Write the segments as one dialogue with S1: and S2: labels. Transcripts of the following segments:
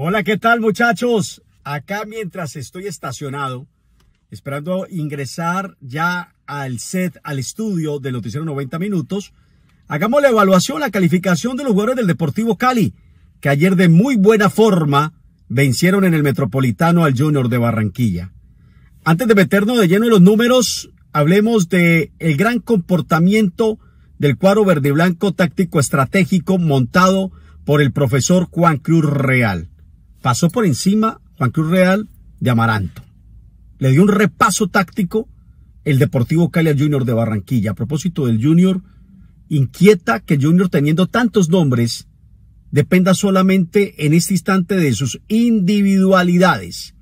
S1: Hola, ¿qué tal muchachos? Acá mientras estoy estacionado, esperando ingresar ya al set, al estudio del noticiero 90 minutos, hagamos la evaluación, la calificación de los jugadores del Deportivo Cali, que ayer de muy buena forma vencieron en el Metropolitano al Junior de Barranquilla. Antes de meternos de lleno en los números, hablemos de el gran comportamiento del cuadro verde blanco táctico estratégico montado por el profesor Juan Cruz Real pasó por encima Juan Cruz Real de Amaranto. Le dio un repaso táctico el Deportivo Cali al Junior de Barranquilla. A propósito del Junior, inquieta que Junior teniendo tantos nombres dependa solamente en este instante de sus individualidades.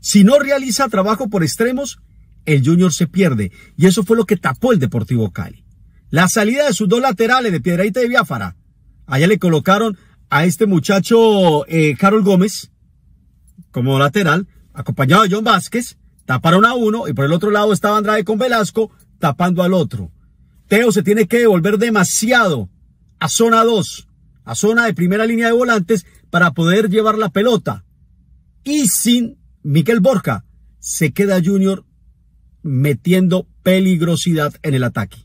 S1: Si no realiza trabajo por extremos, el Junior se pierde. Y eso fue lo que tapó el Deportivo Cali. La salida de sus dos laterales de Piedraíta y de Biafara. Allá le colocaron a este muchacho eh, Carol Gómez como lateral, acompañado de John Vázquez, taparon a uno y por el otro lado estaba Andrade con Velasco tapando al otro. Teo se tiene que devolver demasiado a zona 2, a zona de primera línea de volantes para poder llevar la pelota. Y sin Miquel Borja, se queda Junior metiendo peligrosidad en el ataque.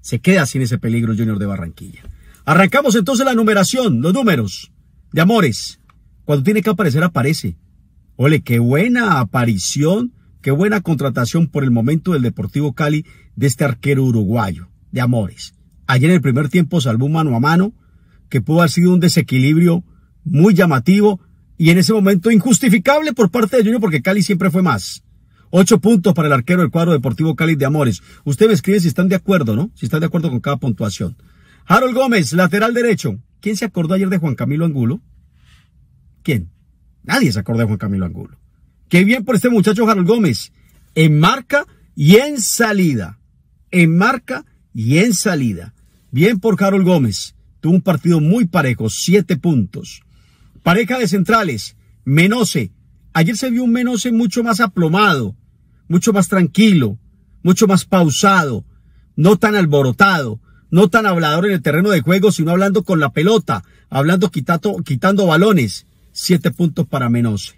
S1: Se queda sin ese peligro Junior de Barranquilla. Arrancamos entonces la numeración, los números de amores. Cuando tiene que aparecer, aparece. Ole, qué buena aparición, qué buena contratación por el momento del Deportivo Cali de este arquero uruguayo de amores. Ayer en el primer tiempo salvó mano a mano que pudo haber sido un desequilibrio muy llamativo y en ese momento injustificable por parte de Junior porque Cali siempre fue más. Ocho puntos para el arquero del cuadro deportivo Cali de Amores. Ustedes me escriben si están de acuerdo, ¿no? Si están de acuerdo con cada puntuación. Harold Gómez, lateral derecho. ¿Quién se acordó ayer de Juan Camilo Angulo? ¿Quién? Nadie se acordó de Juan Camilo Angulo. Qué bien por este muchacho Harold Gómez. En marca y en salida. En marca y en salida. Bien por Harold Gómez. Tuvo un partido muy parejo, siete puntos. Pareja de centrales, Menose. Ayer se vio un Menose mucho más aplomado, mucho más tranquilo, mucho más pausado, no tan alborotado, no tan hablador en el terreno de juego, sino hablando con la pelota, hablando quitando, quitando balones. Siete puntos para menos.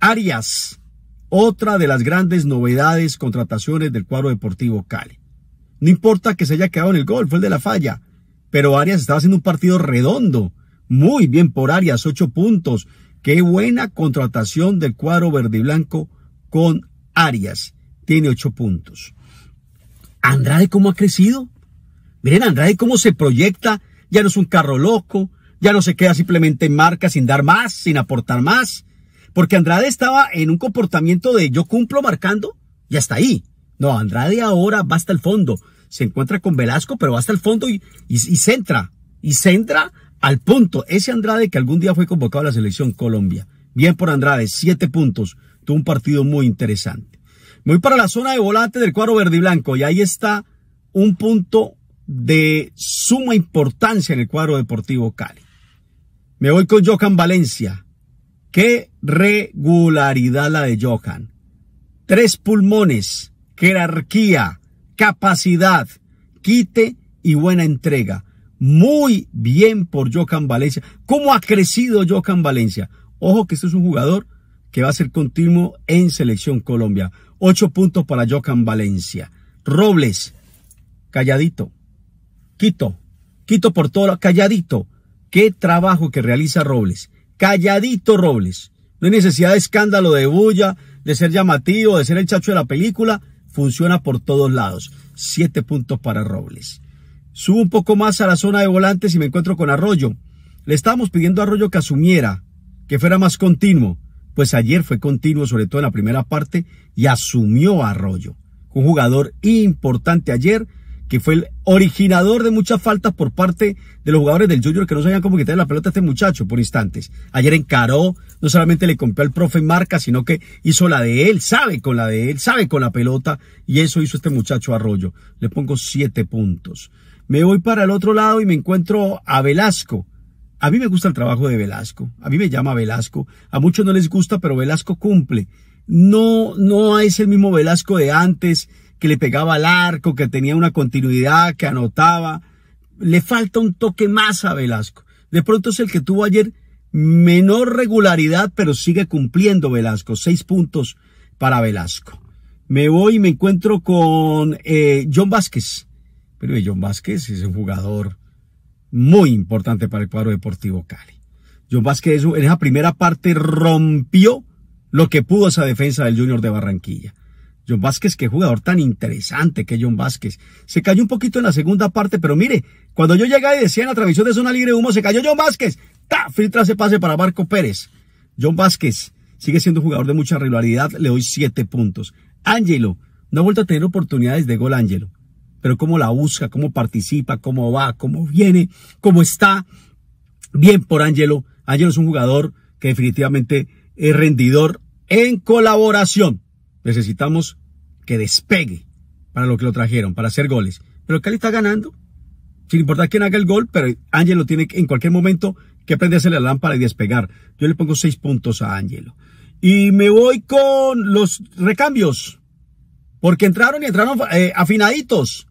S1: Arias, otra de las grandes novedades, contrataciones del cuadro deportivo Cali. No importa que se haya quedado en el gol, fue el de la falla, pero Arias estaba haciendo un partido redondo. Muy bien por Arias, ocho puntos. Qué buena contratación del cuadro verde y blanco con Arias. Tiene ocho puntos. Andrade, ¿cómo ha crecido? Miren Andrade cómo se proyecta, ya no es un carro loco, ya no se queda simplemente en marca sin dar más, sin aportar más, porque Andrade estaba en un comportamiento de yo cumplo marcando y hasta ahí. No, Andrade ahora va hasta el fondo, se encuentra con Velasco, pero va hasta el fondo y, y, centra, y centra al punto. Ese Andrade que algún día fue convocado a la selección Colombia. Bien por Andrade, siete puntos, tuvo un partido muy interesante. voy para la zona de volante del cuadro verde y blanco y ahí está un punto de suma importancia en el cuadro deportivo Cali. Me voy con Johan Valencia. Qué regularidad la de Johan. Tres pulmones, jerarquía, capacidad, quite y buena entrega. Muy bien por Johan Valencia. ¿Cómo ha crecido Johan Valencia? Ojo que este es un jugador que va a ser continuo en Selección Colombia. Ocho puntos para Johan Valencia. Robles, calladito, Quito, Quito por todo, calladito. Qué trabajo que realiza Robles. Calladito Robles. No hay necesidad de escándalo, de bulla, de ser llamativo, de ser el chacho de la película. Funciona por todos lados. Siete puntos para Robles. Subo un poco más a la zona de volantes y me encuentro con Arroyo. Le estábamos pidiendo a Arroyo que asumiera, que fuera más continuo. Pues ayer fue continuo, sobre todo en la primera parte, y asumió Arroyo. Un jugador importante ayer que fue el originador de muchas faltas por parte de los jugadores del Junior que no sabían cómo quitarle la pelota a este muchacho por instantes. Ayer encaró, no solamente le compró al profe marca, sino que hizo la de él, sabe con la de él, sabe con la pelota, y eso hizo este muchacho Arroyo. Le pongo siete puntos. Me voy para el otro lado y me encuentro a Velasco. A mí me gusta el trabajo de Velasco, a mí me llama Velasco, a muchos no les gusta, pero Velasco cumple. No, no es el mismo Velasco de antes, que le pegaba al arco, que tenía una continuidad, que anotaba. Le falta un toque más a Velasco. De pronto es el que tuvo ayer menor regularidad, pero sigue cumpliendo Velasco. Seis puntos para Velasco. Me voy y me encuentro con eh, John Vázquez. Pero eh, John Vázquez es un jugador muy importante para el cuadro deportivo Cali. John Vázquez en esa primera parte rompió lo que pudo esa defensa del Junior de Barranquilla. John Vázquez, qué jugador tan interesante que John Vázquez. Se cayó un poquito en la segunda parte, pero mire, cuando yo llegaba y decía en la transmisión de zona libre humo, se cayó John Vázquez. ¡Ta! Filtra ese pase para Marco Pérez. John Vázquez sigue siendo un jugador de mucha regularidad, le doy siete puntos. Ángelo, no ha vuelto a tener oportunidades de gol Ángelo, pero cómo la busca, cómo participa, cómo va, cómo viene, cómo está. Bien por Ángelo. Ángelo es un jugador que definitivamente es rendidor en colaboración. Necesitamos que despegue para lo que lo trajeron, para hacer goles. Pero el Cali está ganando, sin importar quién haga el gol, pero Ángelo tiene en cualquier momento que prenderse la lámpara y despegar. Yo le pongo seis puntos a Ángelo. Y me voy con los recambios, porque entraron y entraron eh, afinaditos.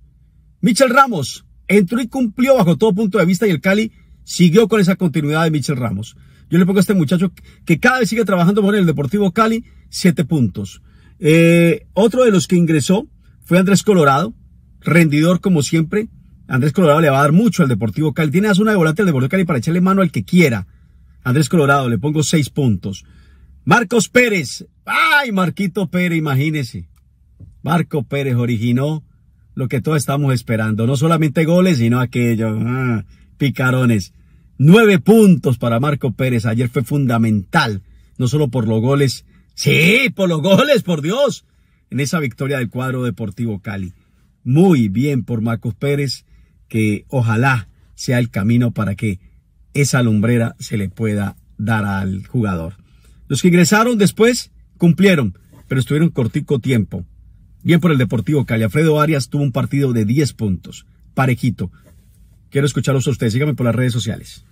S1: Michel Ramos entró y cumplió bajo todo punto de vista y el Cali siguió con esa continuidad de Michel Ramos. Yo le pongo a este muchacho que cada vez sigue trabajando por el Deportivo Cali siete puntos. Eh, otro de los que ingresó fue Andrés Colorado, rendidor como siempre. Andrés Colorado le va a dar mucho al Deportivo Cali. Tiene una de volante al Deportivo Cali para echarle mano al que quiera. Andrés Colorado, le pongo seis puntos. Marcos Pérez. Ay, Marquito Pérez, imagínese. Marco Pérez originó lo que todos estamos esperando. No solamente goles, sino aquello. Ah, picarones. Nueve puntos para Marco Pérez. Ayer fue fundamental. No solo por los goles, Sí, por los goles, por Dios. En esa victoria del cuadro deportivo Cali. Muy bien por Marcos Pérez, que ojalá sea el camino para que esa lumbrera se le pueda dar al jugador. Los que ingresaron después cumplieron, pero estuvieron cortico tiempo. Bien por el Deportivo Cali. Alfredo Arias tuvo un partido de 10 puntos, parejito. Quiero escucharlos a ustedes. Síganme por las redes sociales.